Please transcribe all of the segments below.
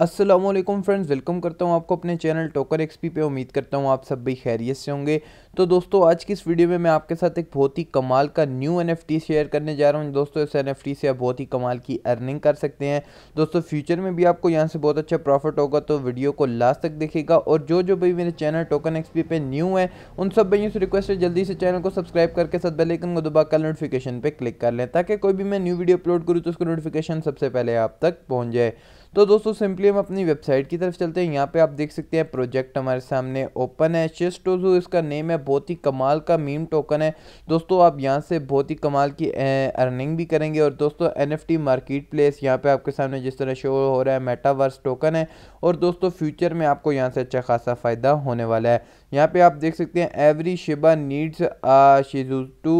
Aslam friends welcome करता हूँ आपको अपने चैनल टोकर एक्सपी पे उम्मीद करता हूँ आप सब भी खैरियत से होंगे तो दोस्तों आज की इस वीडियो में मैं आपके साथ एक बहुत ही कमाल का न्यू एनएफटी शेयर करने जा रहा हूँ दोस्तों इस एनएफटी से आप बहुत ही कमाल की अर्निंग कर सकते हैं दोस्तों फ्यूचर में भी आपको यहाँ से बहुत अच्छा प्रॉफिट होगा तो वीडियो को लास्ट तक देखेगा और जो जो भाई मेरे चैनल टोकन एक्सपी पे न्यू है उन सब भाइयों से रिक्वेस्ट है जल्दी से चैनल को सब्सक्राइब करके साथ बेलेकन को दबा कर नोटिफिकेशन पर क्लिक कर लें ताकि कोई भी मैं न्यू वीडियो अपलोड करूँ तो उसका नोटिफिकेशन सबसे पहले आप तक पहुँच जाए तो दोस्तों सिंपली हम अपनी वेबसाइट की तरफ चलते हैं यहाँ पे आप देख सकते हैं प्रोजेक्ट हमारे सामने ओपन है टोजू इसका नेम है बहुत ही कमाल का मीम टोकन है दोस्तों आप यहाँ से बहुत ही कमाल की अर्निंग भी करेंगे और दोस्तों N F T marketplace यहाँ पर आपके सामने जिस तरह शो हो रहा है मेटावर्स टोकन है और दोस्तों फ्यूचर में आपको यहाँ से अच्छा खासा फ़ायदा होने वाला है यहाँ पर आप देख सकते हैं एवरी शिबा नीड्स आ शिजू टू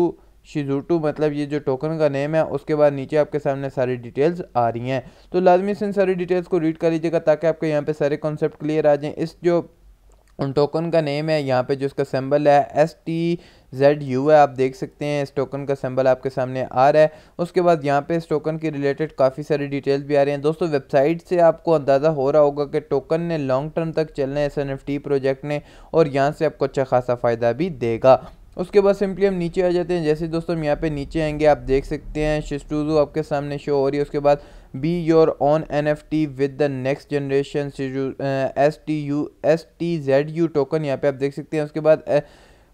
शिजूटू मतलब ये जो टोकन का नेम है उसके बाद नीचे आपके सामने सारी डिटेल्स आ रही हैं तो लाजमी से इन सारी डिटेल्स को रीड कर लीजिएगा ताकि आपके यहाँ पे सारे कॉन्सेप्ट क्लियर आ जाएँ इस जो उन टोकन का नेम है यहाँ पे जो इसका सिंबल है एस टी जेड यू है आप देख सकते हैं इस टोकन का सिंबल आपके सामने आ रहा है उसके बाद यहाँ पे इस टोकन के रिलेटेड काफ़ी सारी डिटेल्स भी आ रही हैं दोस्तों वेबसाइट से आपको अंदाज़ा हो रहा होगा कि टोकन ने लॉन्ग टर्म तक चलना है S N F T project ने और यहाँ से आपको अच्छा खासा फ़ायदा भी देगा उसके बाद सिंपली हम नीचे आ जाते हैं जैसे दोस्तों हम यहाँ पे नीचे आएंगे आप देख सकते हैं शिस्टूजू आपके सामने शो हो रही है उसके बाद be your own N F T with the next generation S T U S T Z U token यहाँ पे आप देख सकते हैं उसके बाद uh,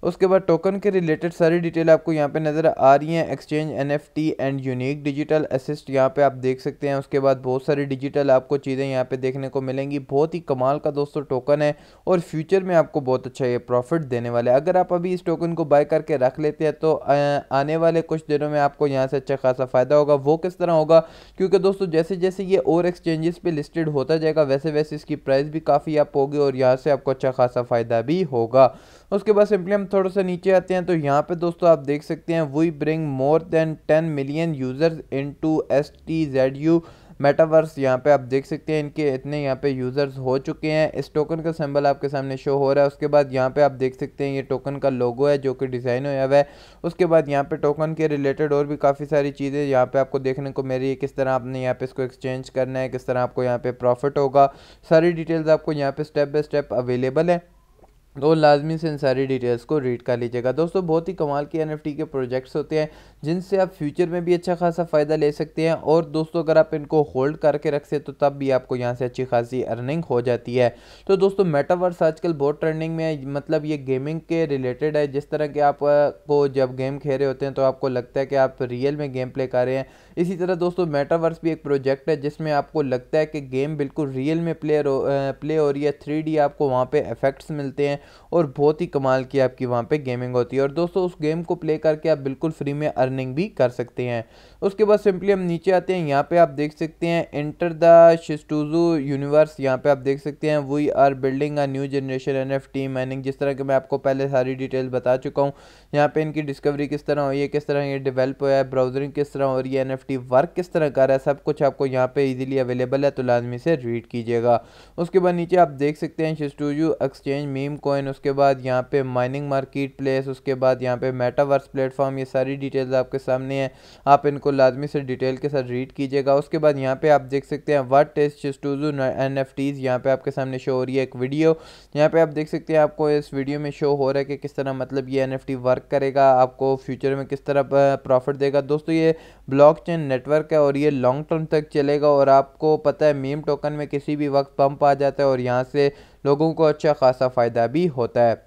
उसके बाद टोकन के रिलेटेड सारी डिटेल आपको यहाँ पे नज़र आ रही हैं exchange NFT and unique digital asset यहाँ पे आप देख सकते हैं उसके बाद बहुत सारी डिजिटल आपको चीज़ें यहाँ पे देखने को मिलेंगी बहुत ही कमाल का दोस्तों टोकन है और फ्यूचर में आपको बहुत अच्छा ये प्रॉफिट देने वाला है अगर आप अभी इस टोकन को बाय करके रख लेते हैं तो आने वाले कुछ दिनों में आपको यहाँ से अच्छा खासा फ़ायदा होगा वो किस तरह होगा क्योंकि दोस्तों जैसे जैसे ये और एक्सचेंजेस पर लिस्टेड होता जाएगा वैसे वैसे इसकी प्राइस भी काफ़ी अप होगी और यहाँ से आपको अच्छा खासा फ़ायदा भी होगा उसके बाद सिंपली हम थोड़ा सा नीचे आते हैं तो यहाँ पे दोस्तों आप देख सकते हैं we bring more than ten million users into S T Z U metaverse यहाँ पे आप देख सकते हैं इनके इतने यहाँ पे यूज़र्स हो चुके हैं इस टोकन का सिंबल आपके सामने शो हो रहा है उसके बाद यहाँ पे आप देख सकते हैं ये टोकन का लोगो है जो कि डिज़ाइन होया हुआ है उसके बाद यहाँ पे टोकन के रिलेटेड और भी काफ़ी सारी चीज़ें यहाँ पे आपको देखने को मिल रही है किस तरह आपने यहाँ पे इसको एक्सचेंज करना है किस तरह आपको यहाँ पर प्रॉफिट होगा सारी डिटेल्स आपको यहाँ पर स्टेप बाई स्टेप अवेलेबल है तो लाजमी से इन सारी डिटेल्स को रीड कर लीजिएगा दोस्तों बहुत ही कमाल के एन के प्रोजेक्ट्स होते हैं जिनसे आप फ्यूचर में भी अच्छा खासा फ़ायदा ले सकते हैं और दोस्तों अगर आप इनको होल्ड करके रख से तो तब भी आपको यहाँ से अच्छी खासी अर्निंग हो जाती है तो दोस्तों मेटावर्स आजकल बहुत ट्रेंडिंग में है मतलब ये गेमिंग के रिलेटेड है जिस तरह के आपको जब गेम खेल रहे होते हैं तो आपको लगता है कि आप रियल में गेम प्ले कर रहे हैं इसी तरह दोस्तों मेटावर्स भी एक प्रोजेक्ट है जिसमें आपको लगता है कि गेम बिल्कुल रियल में प्ले प्ले हो रही है थ्री आपको वहाँ पर इफेक्ट्स मिलते हैं और बहुत ही कमाल की आपकी वहाँ पे गेमिंग होती है और दोस्तों उस गेम को प्ले करके आप बिल्कुल फ्री में अर्निंग भी कर सकते हैं उसके बाद सिंपली हम नीचे आते हैं यहाँ पे आप देख सकते हैं इंटर द शिस्टूजू यूनिवर्स यहाँ पे आप देख सकते हैं we are building a new generation N F T mining जिस तरह के मैं आपको पहले सारी डिटेल बता चुका हूँ यहाँ पे इनकी डिस्कवरी किस तरह हुई है किस तरह ये डिवेल्प हुआ है ब्राउजरिंग किस तरह हो रही है एन वर्क किस तरह कर रहा है सब कुछ आपको यहाँ पे ईजिली अवेलेबल है तो लाजमी से रीड कीजिएगा उसके बाद नीचे आप देख सकते हैं शिस्टूजू एक्सचेंज मीम कोइन उसके बाद यहाँ पे माइनिंग मार्केट प्लेस उसके बाद यहाँ पे मेटावर्स प्लेटफॉर्म ये सारी डिटेल्स आपके सामने हैं आप इनको लाजमी से डिटेल के साथ रीड कीजिएगा उसके बाद यहाँ पे आप देख सकते हैं वट इज़ चिस्टूजू एन एफ टीज़ यहाँ पर आपके सामने शो हो रही है एक वीडियो यहाँ पे आप देख सकते हैं आपको इस वीडियो में शो हो रहा है कि किस तरह मतलब ये एन एफ टी वर्क करेगा आपको फ्यूचर में किस तरह प्रॉफिट देगा दोस्तों ये ब्लॉक चेन नेटवर्क है और ये लॉन्ग टर्म तक चलेगा और आपको पता है मीम टोकन में किसी भी वक्त पंप आ जाता है और यहाँ से लोगों को अच्छा खासा फ़ायदा भी होता है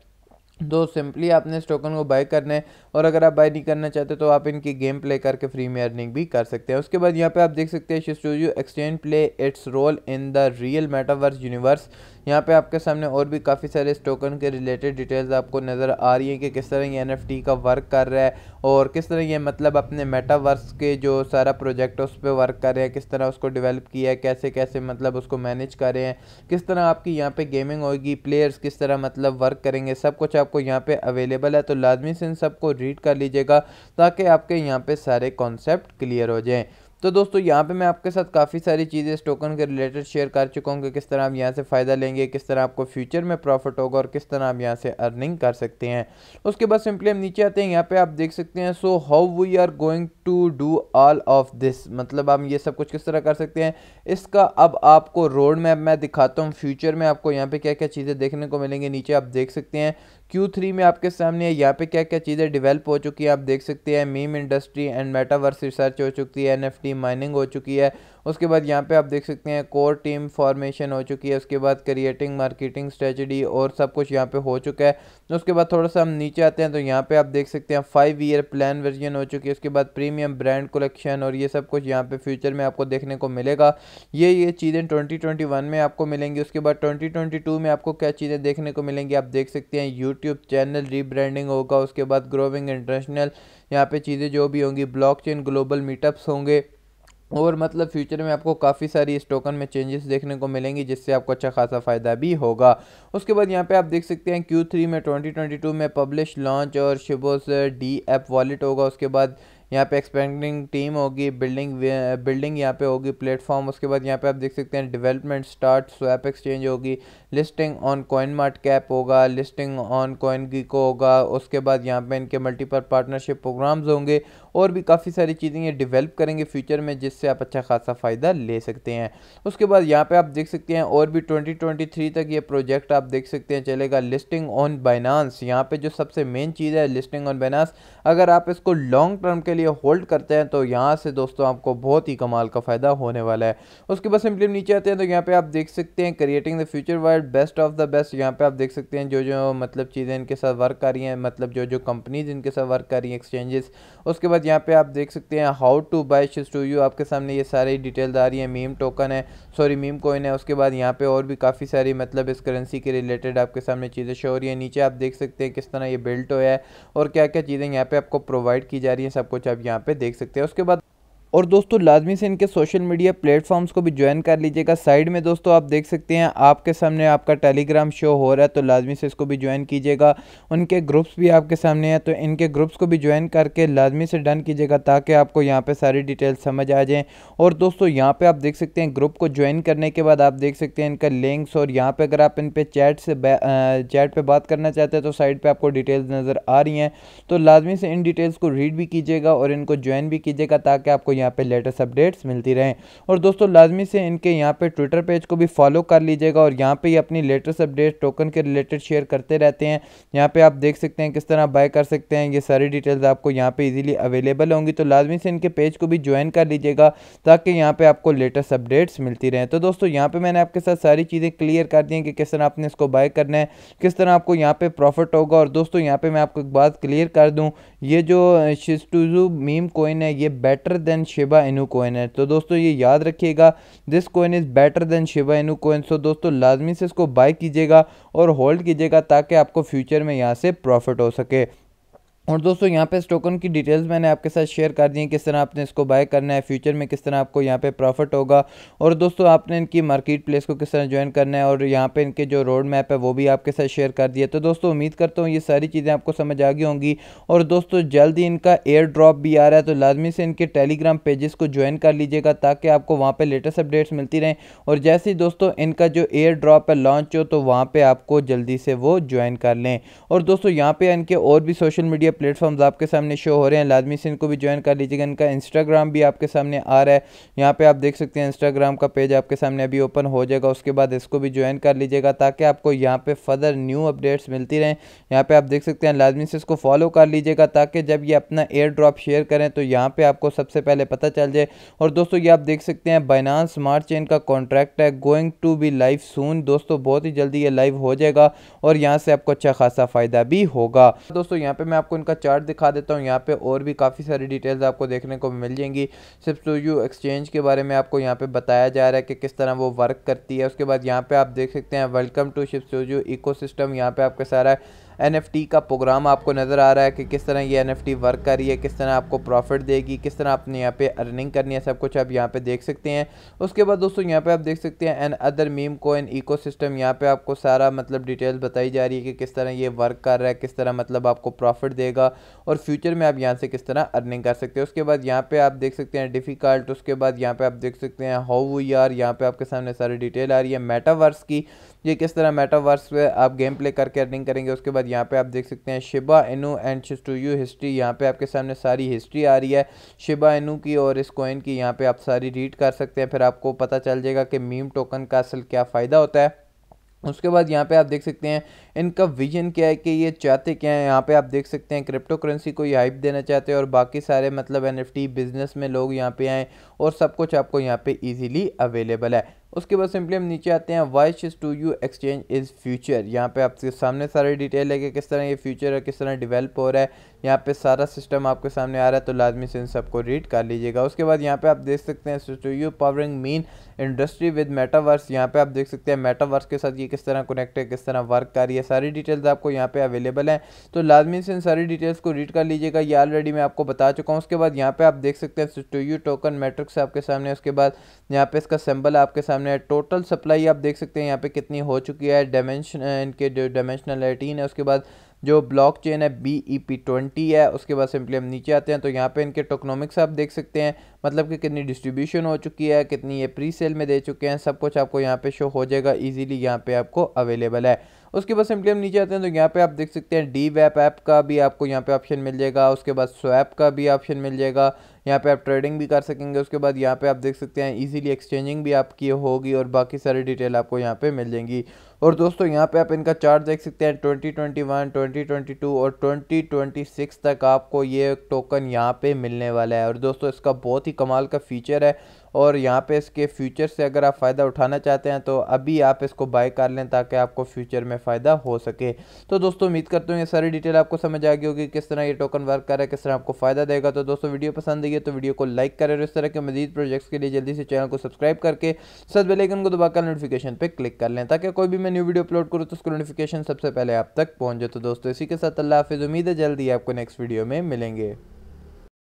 तो सिंपली आपने इस टोकन को बाय करना है और अगर आप बाय नहीं करना चाहते तो आप इनकी गेम प्ले करके फ्री में अर्निंग भी कर सकते हैं उसके बाद यहाँ पे आप देख सकते हैं शिस्टोजू exchange play its role in the real metaverse universe यहाँ पे आपके सामने और भी काफ़ी सारे इस टोकन के रिलेटेड डिटेल्स आपको नज़र आ रही हैं कि किस तरह ये एन का वर्क कर रहा है और किस तरह ये मतलब अपने मेटावर्स के जो सारा प्रोजेक्ट है उस पर वर्क कर रहे हैं किस तरह उसको डिवेलप किया है कैसे कैसे मतलब उसको मैनेज कर रहे हैं किस तरह आपकी यहाँ पे गेमिंग होगी प्लेयर्स किस तरह मतलब वर्क करेंगे सब कुछ आपको यहाँ पे अवेलेबल है तो लाजमी से इन सबको रीड कर लीजिएगा ताकि आपके यहाँ पे सारे कॉन्सेप्ट क्लियर हो जाएँ तो दोस्तों यहाँ पे मैं आपके साथ काफ़ी सारी चीज़ें इस टोकन के रिलेटेड शेयर कर चुका हूँ कि किस तरह आप यहाँ से फ़ायदा लेंगे किस तरह आपको फ्यूचर में प्रॉफिट होगा और किस तरह आप यहाँ से अर्निंग कर सकते हैं उसके बाद सिंपली हम नीचे आते हैं यहाँ पे आप देख सकते हैं so how we are going to do all of this मतलब आप ये सब कुछ किस तरह कर सकते हैं इसका अब आपको रोड मैप मैं दिखाता हूँ फ्यूचर में आपको यहाँ पर क्या क्या चीज़ें देखने को मिलेंगी नीचे आप देख सकते हैं Q3 में आपके सामने है यहाँ पे क्या क्या चीज़ें डेवलप हो चुकी है आप देख सकते हैं meme industry and metaverse research हो चुकी है एनएफटी माइनिंग हो चुकी है उसके बाद यहाँ पे आप देख सकते हैं कोर टीम फॉर्मेशन हो चुकी है उसके बाद क्रिएटिंग मार्केटिंग स्ट्रेटजी और सब कुछ यहाँ पे हो चुका है उसके बाद थोड़ा सा हम नीचे आते हैं तो यहाँ पर आप देख सकते हैं फाइव ईयर प्लान वर्जन हो चुकी है उसके बाद प्रीमियम ब्रांड कलेक्शन और ये सब कुछ यहाँ पे फ्यूचर में आपको देखने को मिलेगा ये ये चीज़ें ट्वेंटी में आपको मिलेंगी उसके बाद ट्वेंटी में आपको क्या चीज़ें देखने को मिलेंगी आप देख सकते हैं यूट्यूब यूट्यूब चैनल रीब्रांडिंग होगा उसके बाद ग्रोविंग इंटरनेशनल यहाँ पे चीज़ें जो भी होंगी ब्लॉकचेन ग्लोबल मीटअप्स होंगे और मतलब फ्यूचर में आपको काफ़ी सारी इस टोकन में चेंजेस देखने को मिलेंगी जिससे आपको अच्छा खासा फ़ायदा भी होगा उसके बाद यहाँ पे आप देख सकते हैं Q3 में 2022 में पब्लिश लॉन्च और शिबोस डी एप वॉलेट होगा उसके बाद यहाँ पे एक्सपेंडिंग टीम होगी बिल्डिंग बिल्डिंग यहाँ पे होगी प्लेटफॉर्म उसके बाद यहाँ पे आप देख सकते हैं डेवलपमेंट स्टार्ट स्वैप एक्सचेंज होगी listing on CoinMarketCap होगा लिस्टिंग ऑन कॉइन गीको होगा उसके बाद यहाँ पे इनके मल्टीपल पार्टनरशिप प्रोग्राम्स होंगे और भी काफ़ी सारी चीज़ें ये डेवलप करेंगे फ्यूचर में जिससे आप अच्छा खासा फ़ायदा ले सकते हैं उसके बाद यहाँ पर आप देख सकते हैं और भी ट्वेंटी तक ये प्रोजेक्ट आप देख सकते हैं चलेगा लिस्टिंग ऑन बाइनांस यहाँ पर जो सबसे मेन चीज़ है लिस्टिंग ऑन बाइनांस अगर आप इसको लॉन्ग टर्म के लिए होल्ड करते हैं तो यहाँ से दोस्तों आपको बहुत ही कमाल का फ़ायदा होने वाला है उसके बाद सिंपली नीचे आते हैं तो यहाँ पर आप देख सकते हैं creating the future world best of the best यहाँ पर आप देख सकते हैं जो जो मतलब चीज़ें इनके साथ वर्क कर रही हैं मतलब जो जो कंपनीज इनके साथ वर्क कर रही हैं एक्सचेंजेस उसके बाद यहाँ पे आप देख सकते हैं हाउ टू बाय शिस्ट टू यू आपके सामने ये सारी डिटेल आ रही है मीम टोकन है सॉरी मीम कोइन है उसके बाद यहाँ पे और भी काफ़ी सारी मतलब इस करेंसी के रिलेटेड आपके सामने चीज़ें शो हो रही है नीचे आप देख सकते हैं किस तरह ये बिल्ट होया है और क्या क्या चीज़ें यहाँ पे आपको प्रोवाइड की जा रही हैं सब कुछ आप यहाँ पे देख सकते हैं उसके बाद और दोस्तों लाजमी से इनके सोशल मीडिया प्लेटफॉर्म्स को भी ज्वाइन कर लीजिएगा साइड में दोस्तों आप देख सकते हैं आपके सामने आपका टेलीग्राम शो हो रहा है तो लाजमी से इसको भी ज्वाइन कीजिएगा उनके ग्रुप्स भी आपके सामने हैं तो इनके ग्रुप्स को भी ज्वाइन करके लाजमी से डन कीजिएगा ताकि आपको यहाँ पर सारी डिटेल समझ आ जाएँ और दोस्तों यहाँ पर आप देख सकते हैं ग्रुप को ज्वाइन करने के बाद आप देख सकते हैं इनका लिंक्स और यहाँ पर अगर आप इन पर चैट से चैट पर बात करना चाहते हैं तो साइड पर आपको डिटेल्स नज़र आ रही हैं तो लाजमी से इन डिटेल्स को रीड भी कीजिएगा और इनको ज्वाइन भी कीजिएगा ताकि आपको यहाँ पे लेटेस्ट अपडेट्स मिलती रहें और दोस्तों लाजमी से इनके यहाँ पे ट्विटर पेज को भी फॉलो कर लीजिएगा और यहाँ पे ही अपनी लेटेस्ट अपडेट टोकन के रिलेटेड शेयर करते रहते हैं यहाँ पे आप देख सकते हैं किस तरह बाय कर सकते हैं ये सारी डिटेल्स आपको यहाँ पे ईजिली अवेलेबल होंगी तो लाजमी से इनके पेज को भी ज्वाइन कर लीजिएगा ताकि यहाँ पर आपको लेटेस्ट अपडेट्स मिलती रहें तो दोस्तों यहाँ पर मैंने आपके साथ सारी चीज़ें क्लियर कर दी कि किस तरह आपने इसको बाय करना है किस तरह आपको यहाँ पर प्रॉफिट होगा और दोस्तों यहाँ पर मैं आपको एक बात क्लियर कर दूँ ये जो शिस्टूजू मीम कोइन है ये better than Shiba Inu coin है तो दोस्तों ये याद रखिएगा this coin is better than Shiba Inu coin so दोस्तों लाजमी से इसको बाय कीजिएगा और होल्ड कीजिएगा ताकि आपको फ्यूचर में यहाँ से प्रॉफिट हो सके और दोस्तों यहाँ पे स्टोकन की डिटेल्स मैंने आपके साथ शेयर कर दी हैं किस तरह आपने इसको बाय करना है फ्यूचर में किस तरह आपको यहाँ पे प्रॉफिट होगा और दोस्तों आपने इनकी मार्केट प्लेस को किस तरह ज्वाइन करना है और यहाँ पे इनके जो रोड मैप है वो भी आपके साथ शेयर कर दिया तो दोस्तों उम्मीद करता हूँ ये सारी चीज़ें आपको समझ आ गई होंगी और दोस्तों जल्द ही इनका एयर ड्रॉप भी आ रहा है तो लाजमी से इनके टेलीग्राम पेजेस को ज्वाइन कर लीजिएगा ताकि आपको वहाँ पर लेटेस्ट अपडेट्स मिलती रहें और जैसे ही दोस्तों इनका जो एयर ड्रॉप है लॉन्च हो तो वहाँ पर आपको जल्दी से वो ज्वाइन कर लें और दोस्तों यहाँ पर इनके और भी सोशल मीडिया प्लेटफॉर्म्स आपके सामने शो हो रहे हैं लाजमी सिंह को भी ज्वाइन कर लीजिएगा इनका इंस्टाग्राम भी आपके सामने आ रहा है यहाँ पे आप देख सकते हैं इंस्टाग्राम का पेज आपके सामने अभी ओपन हो जाएगा उसके बाद इसको भी ज्वाइन कर लीजिएगा ताकि आपको यहाँ पे फर्दर न्यू अपडेट्स मिलती रहें यहाँ पे आप देख सकते हैं लाजमी से इसको फॉलो कर लीजिएगा ताकि जब ये अपना एयर ड्रॉप शेयर करें तो यहाँ पे आपको सबसे पहले पता चल जाए और दोस्तों ये आप देख सकते हैं बाइनास स्मार्ट चेन का कॉन्ट्रैक्ट है going to be live soon दोस्तों बहुत ही जल्दी ये लाइव हो जाएगा और यहाँ से आपको अच्छा खासा फ़ायदा भी होगा दोस्तों यहाँ पे मैं आपको का चार्ट दिखा देता हूँ यहाँ पे और भी काफ़ी सारी डिटेल्स आपको देखने को मिल जाएंगी सिर्फ तो यू एक्सचेंज के बारे में आपको यहाँ पे बताया जा रहा है कि किस तरह वो वर्क करती है उसके बाद यहाँ पे आप देख सकते हैं वेलकम टू शिप्स सोजू इको सिस्टम यहाँ पे आपका सारा एन का प्रोग्राम आपको नज़र आ रहा है कि किस तरह ये एन वर्क कर रही है किस तरह आपको प्रॉफिट देगी किस तरह आपने यहाँ पे अर्निंग करनी है सब कुछ आप यहाँ पे देख सकते हैं उसके बाद दोस्तों यहाँ पे आप देख सकते हैं एन अदर मीम को एन इको सिस्टम यहाँ पे आपको सारा मतलब डिटेल्स बताई जा रही है कि किस तरह ये वर्क कर रहा है किस तरह मतलब आपको प्रॉफिट देगा और फ्यूचर में आप यहाँ से किस तरह अर्निंग कर सकते हैं उसके बाद यहाँ पे आप देख सकते हैं डिफ़िकल्ट उसके बाद यहाँ पे आप देख सकते हैं हाउ यार यहाँ पे आपके सामने सारी डिटेल आ रही है मेटावर्स की ये किस तरह मेटावर्स पर आप गेम प्ले करके अर्निंग करेंगे उसके बाद बाद यहाँ पे आप देख सकते हैं Shiba Inu and to you history यहाँ पे आपके सामने सारी हिस्ट्री आ रही है शिबा इनू की और इस कॉइन की यहाँ पे आप सारी रीड कर सकते हैं फिर आपको पता चल जाएगा कि मीम टोकन का असल क्या फ़ायदा होता है उसके बाद यहाँ पे आप देख सकते हैं इनका विजन क्या है कि ये चाहते क्या हैं यहाँ पे आप देख सकते हैं क्रिप्टो करेंसी को ये हाइप देना चाहते हैं और बाकी सारे मतलब एनएफटी बिजनेस में लोग यहाँ पे आएँ और सब कुछ आपको यहाँ पे इजीली अवेलेबल है उसके बाद सिंपली हम नीचे आते हैं वाइस टू यू एक्सचेंज इज़ फ्यूचर यहाँ पे आपके सामने सारे डिटेल है कि किस तरह ये फ्यूचर है किस तरह डेवलप हो रहा है यहाँ पे सारा सिस्टम आपके सामने आ रहा है तो लाजमी से इन सबको रीड कर लीजिएगा उसके बाद यहाँ पे आप देख सकते हैं टू यू powering meme industry with metaverse यहाँ पे आप देख सकते हैं मेटावर्स के साथ ये किस तरह कनेक्ट है किस तरह वर्क कर रही है सारी डिटेल्स आपको यहाँ पे अवेलेबल हैं तो लाजमी से इन सारी डिटेल्स को रीड कर लीजिएगा ये ऑलरेडी मैं आपको बता चुका हूँ उसके बाद यहाँ पे आप देख सकते हैं टू यू टोकन मेट्रिक्स आपके सामने उसके बाद यहाँ पे इसका सिम्बल आपके सामने है टोटल सप्लाई आप देख सकते हैं यहाँ पे कितनी हो चुकी है डायमेंशन इनके जो डायमेंशनल एटीन है उसके बाद जो ब्लॉक चेन है बी ई पी ट्वेंटी है उसके बाद सिंपली हम नीचे आते हैं तो यहाँ पे इनके टोकनॉमिक्स आप देख सकते हैं मतलब कि कितनी डिस्ट्रीब्यूशन हो चुकी है कितनी ये प्री सेल में दे चुके हैं सब कुछ आपको यहाँ पे शो हो जाएगा इजीली यहाँ पे आपको अवेलेबल है उसके बाद सिंपली हम नीचे आते हैं तो यहाँ पे आप देख सकते हैं डी वैप ऐप का भी आपको यहाँ पे ऑप्शन मिल जाएगा उसके बाद स्वैप का भी ऑप्शन मिल जाएगा यहाँ पे आप ट्रेडिंग भी कर सकेंगे उसके बाद यहाँ पे आप देख सकते हैं इजीली एक्सचेंजिंग भी आपकी होगी और बाकी सारी डिटेल आपको यहाँ पे मिल जाएंगी और दोस्तों यहाँ पे आप इनका चार्ट देख सकते हैं 2021, 2022 और 2026 तक आपको ये टोकन यहाँ पे मिलने वाला है और दोस्तों इसका बहुत ही कमाल का फीचर है और यहाँ पे इसके फ्यूचर से अगर आप फ़ायदा उठाना चाहते हैं तो अभी आप इसको बाय कर लें ताकि आपको फ्यूचर में फ़ायदा हो सके तो दोस्तों उम्मीद करता हूँ ये सारी डिटेल आपको समझ आ गई होगी किस तरह ये टोकन वर्क कर रहा है किस तरह आपको फ़ायदा देगा तो दोस्तों वीडियो पसंद आई है तो वीडियो को लाइक करें और इस तरह के मजीद प्रोजेक्ट्स के लिए जल्दी से चैनल को सब्सक्राइब करके सब बेलाइकन को दबाकर नोटिफिकेशन पर क्लिक कर लें ताकि कोई भी मैं न्यू वीडियो अपलोड करूँ तो उसको नोटिफिकेशन सबसे पहले आप तक पहुँच जाए तो दोस्तों इसी के साथ अल्लाह हाफिज़ उम्मीद है जल्दी आपको नेक्स्ट वीडियो में मिलेंगे